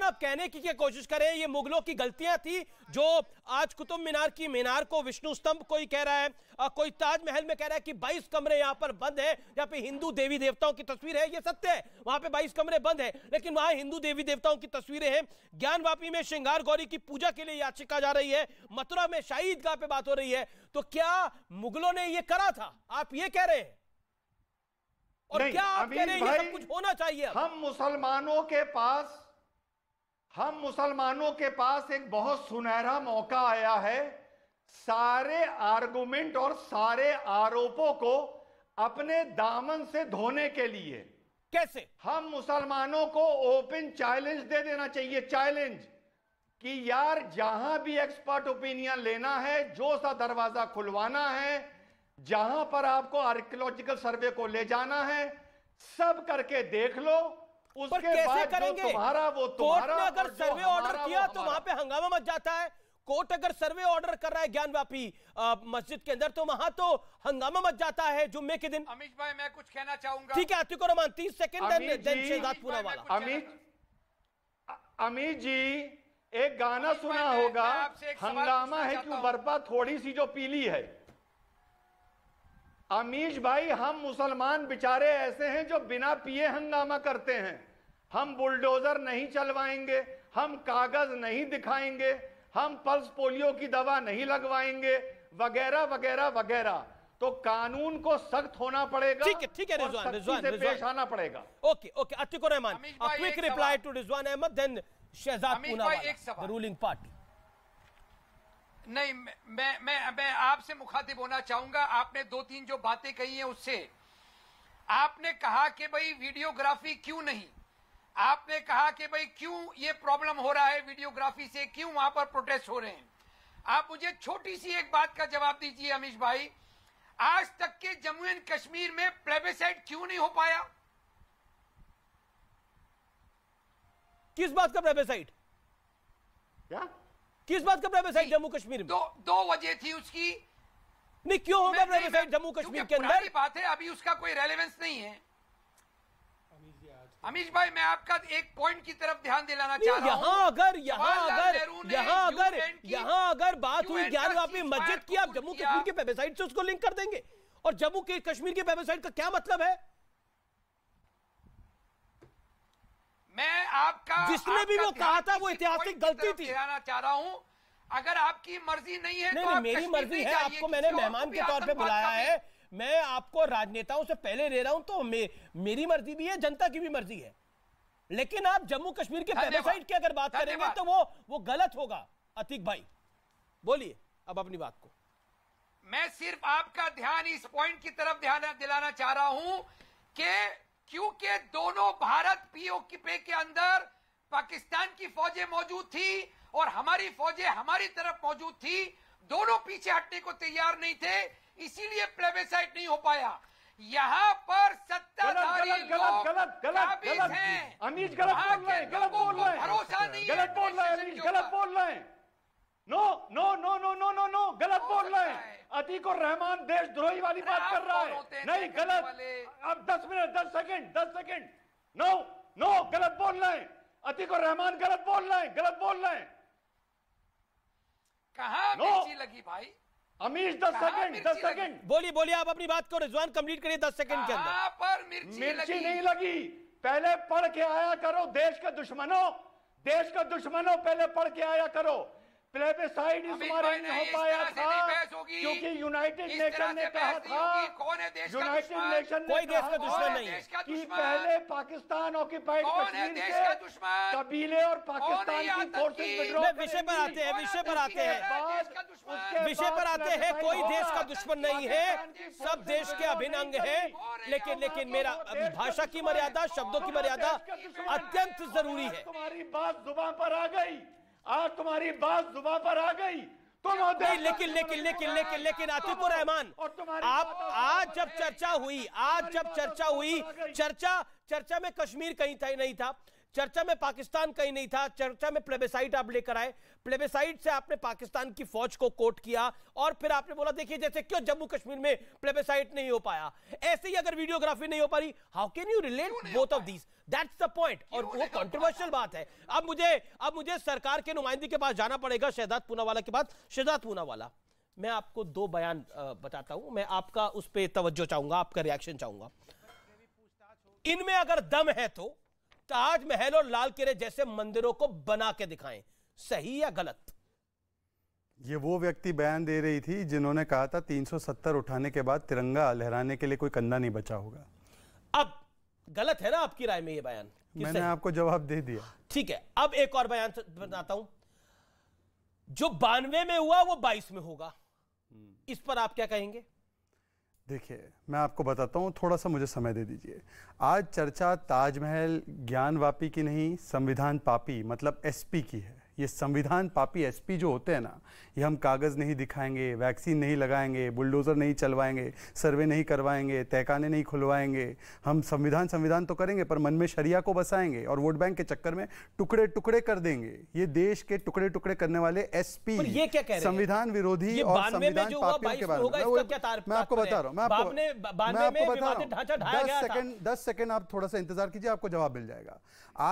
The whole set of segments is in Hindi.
कौन आप कहने की क्या कोशिश कर रहे हैं ये मुगलों की गलतियां थी जो आज कुतुब मीनार की मीनार को विष्णु स्तंभ कोई कह रहा है आ, कोई ताजमहल में कह रहा है कि 22 कमरे यहाँ पर बंद है यहाँ पे हिंदू देवी देवताओं की तस्वीर है ये सत्य है वहां पे 22 कमरे बंद है लेकिन वहां हिंदू देवी देवताओं की तस्वीरें हैं ज्ञानवापी में श्रृंगार गौरी की पूजा के लिए याचिका जा रही है मथुरा में शाही ईदगाह पे बात हो रही है तो क्या मुगलों ने ये करा था आप ये कह रहे हैं और क्या आप कह रहे हैं ये सब कुछ होना चाहिए हम मुसलमानों के पास हम मुसलमानों के पास एक बहुत सुनहरा मौका आया है सारे आर्गुमेंट और सारे आरोपों को अपने दामन से धोने के लिए कैसे हम मुसलमानों को ओपन चैलेंज दे देना चाहिए चैलेंज कि यार जहां भी एक्सपर्ट ओपिनियन लेना है जो सा दरवाजा खुलवाना है जहां पर आपको आर्कोलॉजिकल सर्वे को ले जाना है सब करके देख लो उसके कैसे करेंगे कोर्ट ने अगर सर्वे ऑर्डर किया तो वहां पे हंगामा मच जाता है कोर्ट अगर सर्वे ऑर्डर कर रहा है ज्ञानव्यापी मस्जिद के अंदर तो वहां तो हंगामा मच जाता है जुम्मे के दिन अमित भाई मैं कुछ कहना चाहूंगा ठीक है आतिको रमान तीस सेकंड पूरा वाला अमित अमित जी एक गाना सुना होगा हंगामा है क्यों बर्फा थोड़ी सी जो पीली है अमीश भाई हम मुसलमान बेचारे ऐसे हैं जो बिना पिए हंगामा करते हैं हम बुलडोजर नहीं चलवाएंगे हम कागज नहीं दिखाएंगे हम पल्स पोलियो की दवा नहीं लगवाएंगे वगैरह वगैरह वगैरह तो कानून को सख्त होना पड़ेगा ठीक है ठीक है रिजवान रिजवान पेश आना पड़ेगा okay okay Atikur Rahman quick reply to Rizwan Ahmed then Shehzad Poonawalla the ruling party नहीं मैं मैं मैं आपसे मुखातिब होना चाहूंगा आपने दो तीन जो बातें कही हैं उससे आपने कहा कि भाई वीडियोग्राफी क्यों नहीं आपने कहा कि भाई क्यों ये प्रॉब्लम हो रहा है वीडियोग्राफी से क्यों वहां पर प्रोटेस्ट हो रहे हैं आप मुझे छोटी सी एक बात का जवाब दीजिए अमीश भाई आज तक के जम्मू एंड कश्मीर में प्लेबिसाइड क्यों नहीं हो पाया किस बात का प्लेबिसाइड क्या किस बात का प्रेमेसाइड जम्मू कश्मीर में दो, दो वजह थी उसकी नहीं क्यों होगा प्रेमेसाइड जम्मू कश्मीर के अंदर बात है अभी उसका कोई रेलेवेंस नहीं है अमीश भाई मैं आपका एक पॉइंट की तरफ ध्यान दिलाना चाह रहा हूँ यहाँ अगर यहाँ अगर यहाँ अगर यहाँ अगर बात हुई ज्ञान आपने मस्जिद की आप जम्मू कश्मीर के वेबसाइट से उसको लिंक कर देंगे और जम्मू के कश्मीर के वेबसाइट का क्या मतलब है मैं आपका जिसने भी वो कहा था वो ऐतिहासिक गलती थी चाह रहा हूँ अगर आपकी मर्जी नहीं है नहीं, तो नहीं, मेरी मर्जी है आपको मैंने मेहमान के तौर पे बुलाया है मैं आपको राजनेताओं से पहले ले रहा हूं तो मे, मेरी मर्जी भी है जनता की भी मर्जी है लेकिन आप जम्मू कश्मीर के पेबसाइड की अगर बात करेंगे तो वो वो गलत होगा अतीक भाई बोलिए अब अपनी बात को मैं सिर्फ आपका ध्यान इस पॉइंट की तरफ ध्यान दिलाना चाह रहा हूं कि क्योंकि दोनों भारत पीओ पे के अंदर पाकिस्तान की फौजें मौजूद थी और हमारी फौजें हमारी तरफ मौजूद थी दोनों पीछे हटने को तैयार नहीं थे इसीलिए प्लेबेसाइट नहीं हो पाया यहाँ पर सत्ताधारी गलत गलत गलत गलत गलत गलत गलत गलत हैं गलत बोल रहे हैं भरोसा नहीं गलत बोल रहे हैं अनिश गलत बोल रहे हैं no no no no no no no गलत बोल रहे हैं अच्छा अतीक और रहमान देशद्रोही वाली बात कर रहा है नहीं गलत अब दस मिनट दस सेकंड दस सेकंड नो नो गलत बोल रहे हैं अतीक और रहमान गलत बोल रहे हैं गलत बोल रहे हैं कहा मिर्ची लगी भाई अमीश दस सेकंड दस सेकंड बोलिए बोलिए आप अपनी बात को रिजवान कंप्लीट करिए दस सेकंड के अंदर पर मिर्ची नहीं लगी पहले पढ़ के आया करो देश के दुश्मनों देश के दुश्मनों पहले पढ़ के आया करो प्लेबिसाइड इस बारे नहीं हो पाया था क्योंकि यूनाइटेड नेशन ने कहा था यूनाइटेड नेशन कोई देश का दुश्मन नहीं कि पहले पाकिस्तान ऑक्यूपाइड कश्मीर के कबीले और पाकिस्तान की फोर्सेस विषय पर आते हैं विषय पर आते हैं विषय पर आते हैं कोई देश का दुश्मन नहीं है सब देश के अभिनंग है लेकिन लेकिन मेरा भाषा की मर्यादा शब्दों की मर्यादा अत्यंत जरूरी है तुम्हारी बात जुबान पर आ गई आज तुम्हारी बात जुबा पर आ गई तुम नहीं लेकिन लेकिन लेकिन लेकिन लेकिन आतिकुर रहमान आप आज जब चर्चा हुई आज जब चर्चा हुई चर्चा चर्चा में कश्मीर कहीं था नहीं था चर्चा में पाकिस्तान कहीं नहीं था चर्चा में प्लेबेसाइट आप लेकर आए प्लेबेसाइट से आपने पाकिस्तान की फौज को कोट किया और फिर आपने बोला देखिए जैसे क्यों जम्मू कश्मीर में प्लेबेसाइट नहीं हो पाया ऐसे ही अगर वीडियोग्राफी नहीं हो पा रही how can you relate both of these that's the point और वो कॉन्ट्रोवर्शियल बात है अब मुझे अब मुझे सरकार के नुमाइंदे के पास जाना पड़ेगा शहजाद पूनावाला के पास शहजाद पूनावाला मैं आपको दो बयान बताता हूं मैं आपका उस पर तवज्जो चाहूंगा आपका रिएक्शन चाहूंगा इनमें अगर दम है तो ताजमहल और लाल किले जैसे मंदिरों को बना के दिखाएं सही या गलत ये वो व्यक्ति बयान दे रही थी जिन्होंने कहा था 370 उठाने के बाद तिरंगा लहराने के लिए कोई कंधा नहीं बचा होगा अब गलत है ना आपकी राय में ये बयान मैंने आपको जवाब दे दिया ठीक है अब एक और बयान बताता हूं जो बानवे में हुआ वो बाईस में होगा इस पर आप क्या कहेंगे देखिए मैं आपको बताता हूँ थोड़ा सा मुझे समय दे दीजिए आज चर्चा ताजमहल ज्ञानवापी की नहीं संविधान पापी मतलब एसपी की है ये संविधान पापी एसपी जो होते हैं ना ये हम कागज़ नहीं दिखाएंगे वैक्सीन नहीं लगाएंगे बुलडोज़र नहीं चलवाएंगे सर्वे नहीं करवाएंगे तहकाने नहीं खुलवाएंगे हम संविधान संविधान तो करेंगे पर मन में शरिया को बसाएंगे और वोट बैंक के चक्कर में टुकड़े टुकड़े कर देंगे ये देश के टुकड़े टुकड़े करने वाले एस पी संविधान विरोधी और संविधान पापियों के बारे में मैं आपको बता रहा हूँ मैं आपको बता रहा हूँ दस सेकेंड दस सेकेंड आप थोड़ा सा इंतजार कीजिए आपको जवाब मिल जाएगा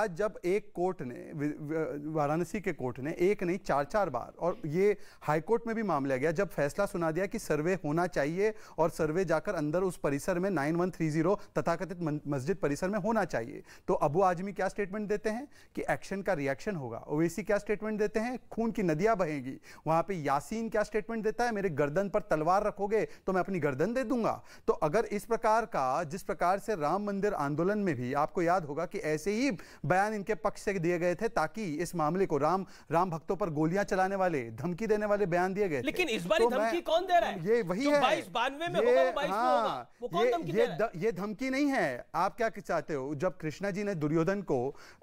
आज जब एक कोर्ट ने वाराणसी के कोर्ट ने एक नहीं चार चार बार और ये हाई कोर्ट में भी मामला गया जब फैसला सुना दिया कि सर्वे होना चाहिए और सर्वे जाकर अंदर उस परिसर में नाइन वन थ्री जीरो तथाकथित मस्जिद परिसर में होना चाहिए तो अबू आजमी क्या स्टेटमेंट देते हैं कि एक्शन का रिएक्शन होगा ओवैसी क्या स्टेटमेंट देते हैं खून की नदियां बहेंगी वहां पर यासीन क्या स्टेटमेंट देता है मेरे गर्दन पर तलवार रखोगे तो मैं अपनी गर्दन दे दूंगा तो अगर इस प्रकार का जिस प्रकार से राम मंदिर आंदोलन में भी आपको याद होगा कि ऐसे ही बयान इनके पक्ष से दिए गए थे ताकि इस मामले को राम राम राम भक्तों पर गोलियां चलाने वाले धमकी देने वाले बयान दिए गए लेकिन इस बार तो धमकी कौन दे रहा है ये वही है हाँ, ये, धमकी नहीं है आप क्या चाहते हो जब कृष्णा जी ने दुर्योधन को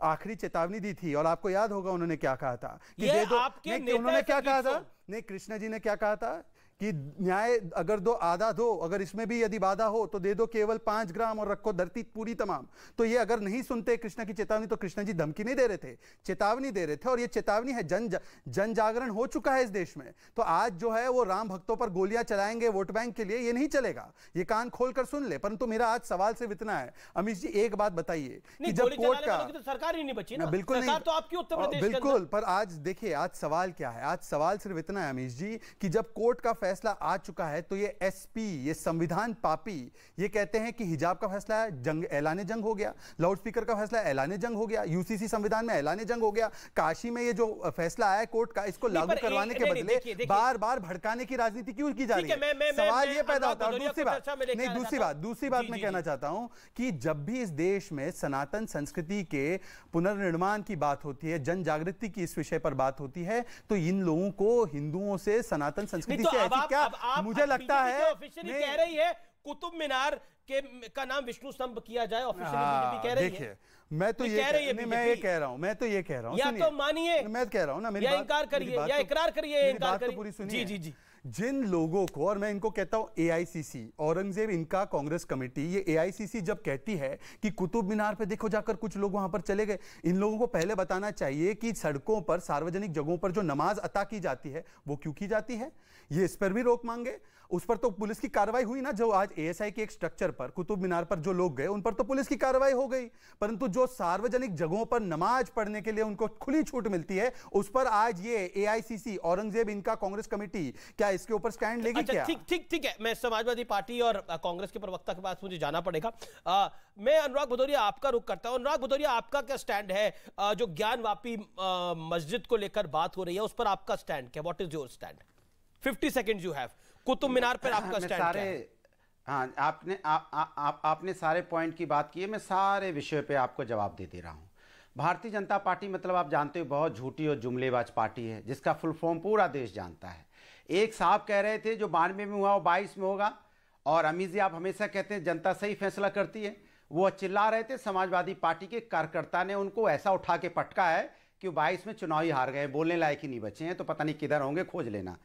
आखिरी चेतावनी दी थी और आपको याद होगा उन्होंने क्या कहा था कि दे दो उन्होंने क्या कहा था नहीं कृष्णा जी ने क्या कहा था कि न्याय अगर दो आधा दो अगर इसमें भी यदि बाधा हो तो दे दो केवल पांच ग्राम और रखो धरती पूरी तमाम तो ये अगर नहीं सुनते कृष्ण की चेतावनी तो कृष्ण जी धमकी नहीं दे रहे थे चेतावनी दे रहे थे और ये चेतावनी है जन जन जागरण हो चुका है इस देश में तो आज जो है वो राम भक्तों पर गोलियां चलाएंगे वोट बैंक के लिए ये नहीं चलेगा ये कान खोल कर सुन ले परंतु मेरा आज सवाल सिर्फ इतना है अमीश जी एक बात बताइए कि जब कोर्ट का तो सरकार ही नहीं बची ना बिल्कुल नहीं तो आपकी उत्तर बिल्कुल पर आज देखिए आज सवाल क्या है आज सवाल सिर्फ इतना है अमीश जी कि जब कोर्ट का फैसला आ चुका है तो ये एसपी ये संविधान पापी ये कहते हैं कि हिजाब का फैसला जंग ऐलान जंग हो गया लाउडस्पीकर का फैसला ऐलान जंग हो गया यूसीसी संविधान में ऐलान जंग हो गया काशी में ये जो फैसला आया कोर्ट का इसको लागू करवाने के बदले बार बार भड़काने की राजनीति क्यों की जा रही है सवाल ये पैदा होता है दूसरी बात नहीं दूसरी बात दूसरी बात मैं कहना चाहता हूं कि जब भी इस देश में सनातन संस्कृति के पुनर्निर्माण की बात होती है जन जागृति की इस विषय पर बात होती है तो इन लोगों को हिंदुओं से सनातन संस्कृति तो से कि क्या आप, मुझे लगता है ऑफिशियली कह रही है कुतुब मीनार के का नाम विष्णु स्तंभ किया जाए ऑफिशियली हाँ, कह रही है मैं तो, तो ये कह रही है मैं ये कह रहा हूँ मैं तो ये कह रहा हूँ या तो मानिए मैं कह रहा हूँ ना मेरी इनकार करिए या तो- इकरार करिए इनकार तो करिए पूरी सुनिए जी जी जी जिन लोगों को और मैं इनको कहता हूं एआईसीसी औरंगजेब इनका कांग्रेस कमेटी ये एआईसीसी जब कहती है कि कुतुब मीनार पे देखो जाकर कुछ लोग वहां पर चले गए इन लोगों को पहले बताना चाहिए कि सड़कों पर सार्वजनिक जगहों पर जो नमाज अता की जाती है वो क्यों की जाती है ये इस पर भी रोक मांगे उस पर तो पुलिस की कार्रवाई हुई ना जो आज एएसआई के एक स्ट्रक्चर पर कुतुब मीनार पर जो लोग गए उन पर तो पुलिस की कार्रवाई हो गई परंतु जो सार्वजनिक जगहों पर नमाज पढ़ने के लिए उनको खुली छूट मिलती है उस पर आज ये एआईसीसी औरंगजेब इनका कांग्रेस कमेटी क्या इसके ऊपर स्टैंड लेगी अच्छा, क्या ठीक ठीक ठीक है मैं समाजवादी पार्टी और कांग्रेस के प्रवक्ता के पास मुझे जाना पड़ेगा आ, मैं अनुराग भदौरिया आपका रुख करता हूं अनुराग भदौरिया आपका क्या स्टैंड है जो जो व्यापी मस्जिद को लेकर बात हो रही है उस पर आपका स्टैंड क्या what is your stand 50 seconds you have Qutub Minar पर हाँ, आपका स्टैंड सारे हाँ आपने आ, आ, आ, आपने सारे पॉइंट की बात की है मैं सारे विषय पे आपको जवाब दे दे रहा हूँ भारतीय जनता पार्टी मतलब आप जानते हो बहुत झूठी और जुमलेबाज पार्टी है जिसका फुल फॉर्म पूरा देश जानता है एक साहब कह रहे थे जो बानवे में हुआ वो बाईस में होगा और अमित जी आप हमेशा कहते हैं जनता सही फैसला करती है वो चिल्ला रहे थे समाजवादी पार्टी के कार्यकर्ता ने उनको ऐसा उठा के पटका है कि बाईस में चुनावी हार गए बोलने लायक ही नहीं बचे हैं तो पता नहीं किधर होंगे खोज लेना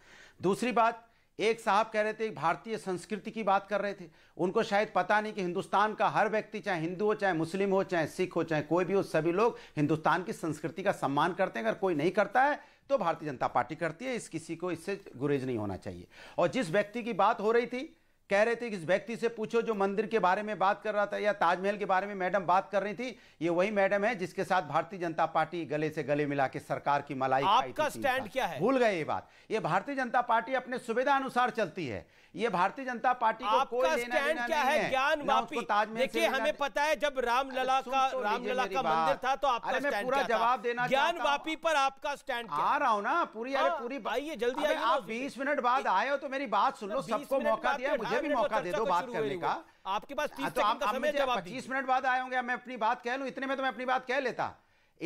दूसरी बात एक साहब कह रहे थे भारतीय संस्कृति की बात कर रहे थे उनको शायद पता नहीं कि हिंदुस्तान का हर व्यक्ति चाहे हिंदू हो चाहे मुस्लिम हो चाहे सिख हो चाहे कोई भी हो सभी लोग हिंदुस्तान की संस्कृति का सम्मान करते हैं अगर कोई नहीं करता है तो भारतीय जनता पार्टी करती है इस किसी को इससे गुरेज नहीं होना चाहिए और जिस व्यक्ति की बात हो रही थी कह रहे थे कि इस व्यक्ति से पूछो जो मंदिर के बारे में बात कर रहा था या ताजमहल के बारे में मैडम बात कर रही थी ये वही मैडम है जिसके साथ भारतीय जनता पार्टी गले से गले मिला के सरकार की मलाई आपका स्टैंड क्या है भूल गए ये बात ये भारतीय जनता पार्टी अपने सुविधा अनुसार चलती है ये भारतीय जनता पार्टी को आपका स्टैंड क्या है ज्ञान वापी देखिए हमें पता है जब रामलला का तो रामलला का मंदिर था तो आपका पूरा जवाब देना ज्ञान वापी पर आपका स्टैंड आ रहा हूँ ना पूरी हाँ, पूरी आइए जल्दी आइए आप बीस मिनट बाद आए हो तो मेरी बात सुन लो सबको मौका दिया तो मुझे भी मौका दे दो तो बात करने का आपके पास तीस तो मिनट बाद आए होंगे मैं अपनी बात कह लू इतने में तो मैं अपनी बात कह लेता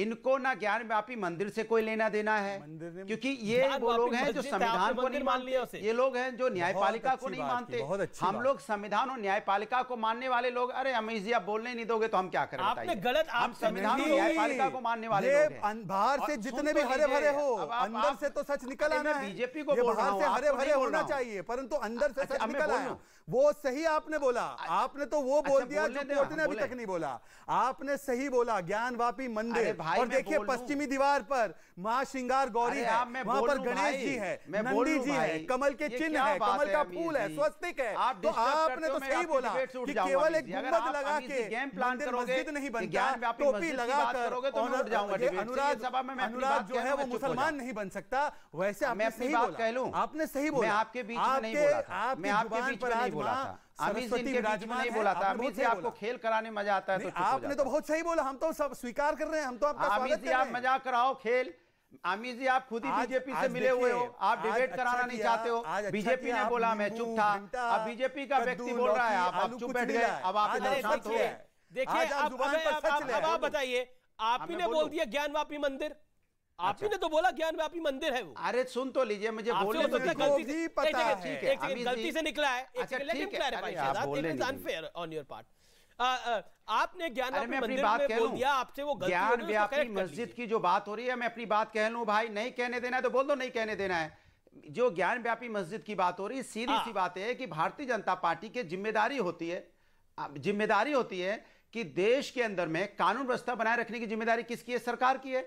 इनको ना ज्ञान व्यापी मंदिर से कोई लेना देना है क्योंकि ये वो लोग हैं जो तो संविधान को नहीं मानते ये लोग हैं जो न्यायपालिका को नहीं मानते हम लोग संविधान और न्यायपालिका को मानने वाले लोग अरे अमीश जी आप बोलने नहीं दोगे तो हम क्या करें आपने गलत आप संविधान और न्यायपालिका को मानने वाले बाहर से जितने भी तो हरे भरे हो अंदर से तो सच निकल आना बीजेपी को हरे भरे होना चाहिए परंतु अंदर से अच्छा, सच निकल आया वो सही आपने बोला आपने तो वो बोल अच्छा, दिया जो कोर्ट ने अभी तक नहीं बोला आपने सही बोला ज्ञान वापी मंदिर और देखिए पश्चिमी दीवार पर माँ श्रृंगार गौरी है वहां पर गणेश जी है नंदी जी है कमल के चिन्ह है कमल का फूल है स्वस्तिक है तो आपने तो सही बोला कि केवल एक गुंबद लगा के मंदिर मस्जिद नहीं बन बनता टोपी लगाकर तो अनुराग अनुराग जो है वो मुसलमान नहीं बन सकता वैसे आपने सही बोला आपने सही बोला आपके बीच में नहीं बोला मैं आपके बीच में बोला था अमित जी आपको खेल कराने मजा आता है तो आपने तो बहुत सही बोला हम तो सब स्वीकार कर रहे हैं हम तो आपका हाँ, स्वागत कर आप मजाक कराओ खेल अमित जी आप खुद ही बीजेपी से मिले हुए हो आप डिबेट अच्छा कराना नहीं चाहते हो अच्छा बीजेपी ने बोला मैं चुप था अब बीजेपी का व्यक्ति बोल रहा है आप चुप बैठ गए अब आप देखिए आप बताइए आप ही ने बोल दिया ज्ञानवापी मंदिर आप अच्छा। ही ने तो बोला ज्ञान व्यापी मंदिर है वो अरे सुन तो लीजिए मुझे बोलने तो गलती से पता है एक गलती से निकला है एक अच्छा, second it is unfair on your part आपने ज्ञान मैं अपनी बात कह बोल दिया आपसे वो गलती ज्ञान व्यापी मस्जिद की जो बात हो रही है मैं अपनी बात कह लूं भाई नहीं कहने देना है तो बोल दो नहीं कहने देना है जो ज्ञान व्यापी मस्जिद की बात हो रही है सीधी सी हाँ। बात है कि भारतीय जनता पार्टी की जिम्मेदारी होती है जिम्मेदारी होती है कि देश के अंदर में कानून व्यवस्था बनाए रखने की जिम्मेदारी किसकी है सरकार की है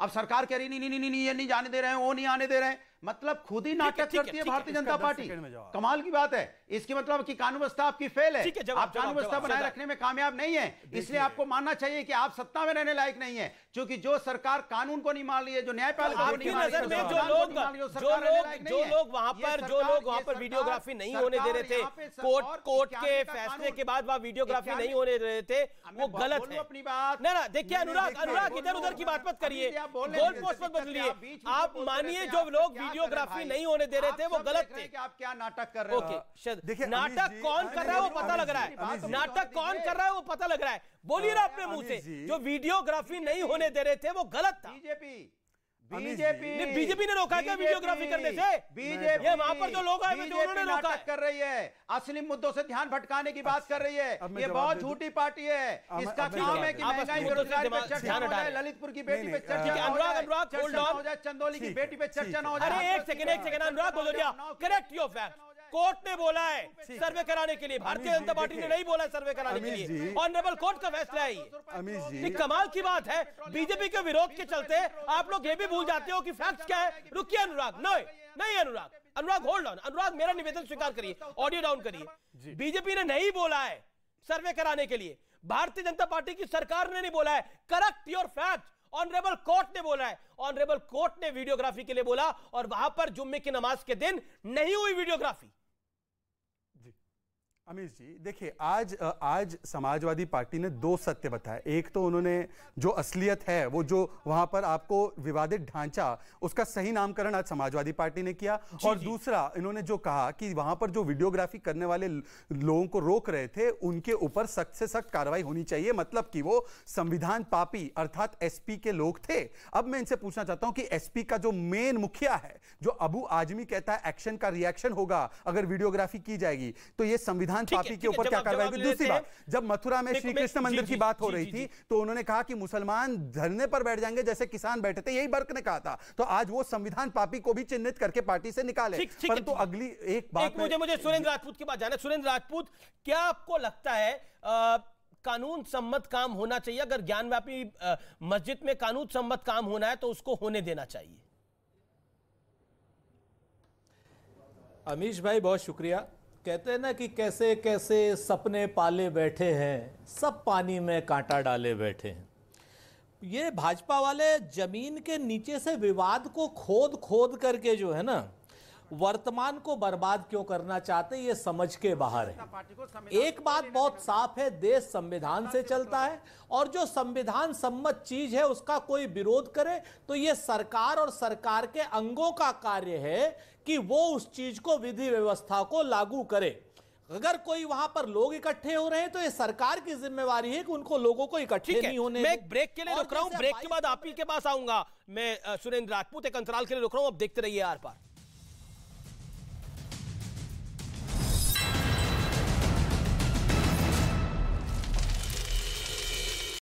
अब सरकार कह रही नहीं नहीं नहीं ये नहीं जाने दे रहे हैं वो नहीं आने दे रहे हैं मतलब खुद ही नाटक करती है भारतीय जनता पार्टी कमाल की बात है इसकी मतलब कि कानून व्यवस्था आपकी फेल है आप कानून व्यवस्था बनाए रखने में कामयाब नहीं है इसलिए आपको मानना चाहिए कि आप सत्ता में रहने लायक नहीं है क्योंकि जो सरकार कानून को नहीं मान रही है जो न्यायपालिका तो आपकी नजर में जो लोग वहां पर जो लोग वहां पर वीडियोग्राफी नहीं होने दे रहे थे कोर्ट कोर्ट के फैसले के बाद वहां वीडियोग्राफी नहीं होने दे रहे थे वो गलत है अपनी बात ना ना देखिए अनुराग अनुराग इधर उधर की बात मत करिए आप मानिए जो लोग वीडियोग्राफी नहीं होने दे रहे थे वो गलत थे आप क्या नाटक कर रहे हो देखिए नाटक कौन कर रहा है वो पता लग रहा है नाटक तो कौन कर रहा है वो पता लग रहा है बोलिए ना अपने मुंह से जो वीडियोग्राफी नहीं होने दे रहे थे वो गलत था बीजेपी बीजेपी बीजेपी ने रोका क्या वीडियोग्राफी करने से बीजेपी वहां पर जो लोग आए जो उन्होंने रोका कर रही है असली मुद्दों से ध्यान भटकाने की बात कर रही है ये बहुत झूठी पार्टी है इसका काम है कि महंगाई बेरोजगारी पे चर्चा हो जाए ललितपुर की बेटी पे चर्चा अनुराग अनुराग हो जाए चंदौली की बेटी पे चर्चा ना हो जाए एक सेकंड एक second Anurag Bhadoria correct your fact court ने बोला है सर्वे कराने के लिए भारतीय जनता पार्टी ने नहीं बोला सर्वे कराने के लिए ऑनरेबल कोर्ट का फैसला है ये कमाल की बात है बीजेपी के विरोध के चलते आप लोग ये भी भूल जाते हो कि फैक्ट क्या है रुकिए अनुराग नहीं नहीं अनुराग अनुराग होल्ड ऑन अनुराग मेरा निवेदन स्वीकार करिए ऑडियो डाउन करिए बीजेपी ने नहीं बोला है सर्वे कराने के लिए भारतीय जनता पार्टी की सरकार ने नहीं बोला है correct your fact honourable court ने बोला है ऑनरेबल कोर्ट ने वीडियोग्राफी के लिए बोला और वहां पर जुम्मे की नमाज के दिन नहीं हुई वीडियोग्राफी अमीश जी देखिए आज आज समाजवादी पार्टी ने दो सत्य बताए एक तो उन्होंने जो असलियत है वो जो वहां पर आपको विवादित ढांचा उसका सही नामकरण आज समाजवादी पार्टी ने किया जी और जी। दूसरा इन्होंने जो कहा कि वहां पर जो वीडियोग्राफी करने वाले लोगों को रोक रहे थे उनके ऊपर सख्त से सख्त कार्रवाई होनी चाहिए मतलब कि वो संविधान पापी अर्थात एसपी के लोग थे अब मैं इनसे पूछना चाहता हूं कि एसपी का जो मेन मुखिया है जो अबू आजमी कहता है एक्शन का रिएक्शन होगा अगर वीडियोग्राफी की जाएगी तो ये संविधान संविधान पापी के ऊपर क्या कार्रवाई दूसरी बात जब मथुरा में श्री कृष्ण मंदिर की बात हो रही थी तो उन्होंने कहा कि मुसलमान धरने पर बैठ जाएंगे जैसे किसान बैठे थे यही बर्क ने कहा था तो आज वो संविधान पापी को भी चिन्हित करके पार्टी से निकाले परंतु अगली एक बात मुझे मुझे सुरेंद्र राजपूत की बात जाना सुरेंद्र राजपूत क्या आपको लगता है कानून सम्मत काम होना चाहिए अगर ज्ञानव्यापी मस्जिद में कानून सम्मत काम होना है तो उसको होने देना चाहिए अमीश भाई बहुत शुक्रिया कहते हैं ना कि कैसे कैसे सपने पाले बैठे हैं सब पानी में कांटा डाले बैठे हैं ये भाजपा वाले जमीन के नीचे से विवाद को खोद खोद करके जो है ना वर्तमान को बर्बाद क्यों करना चाहते ये समझ के बाहर है एक बात बहुत साफ है देश संविधान से चलता है और जो संविधान सम्मत चीज है उसका कोई विरोध करे तो ये सरकार और सरकार के अंगों का कार्य है कि वो उस चीज को विधि व्यवस्था को लागू करे अगर कोई वहां पर लोग इकट्ठे हो रहे हैं तो ये सरकार की जिम्मेवारी है कि उनको लोगों को इकट्ठे नहीं होने मैं एक ब्रेक के लिए रुक रहा हूं ब्रेक के बाद आप ही के पास आऊंगा मैं सुरेंद्र राजपूत एक अंतराल के लिए रुक रहा हूं आप देखते रहिए आर पार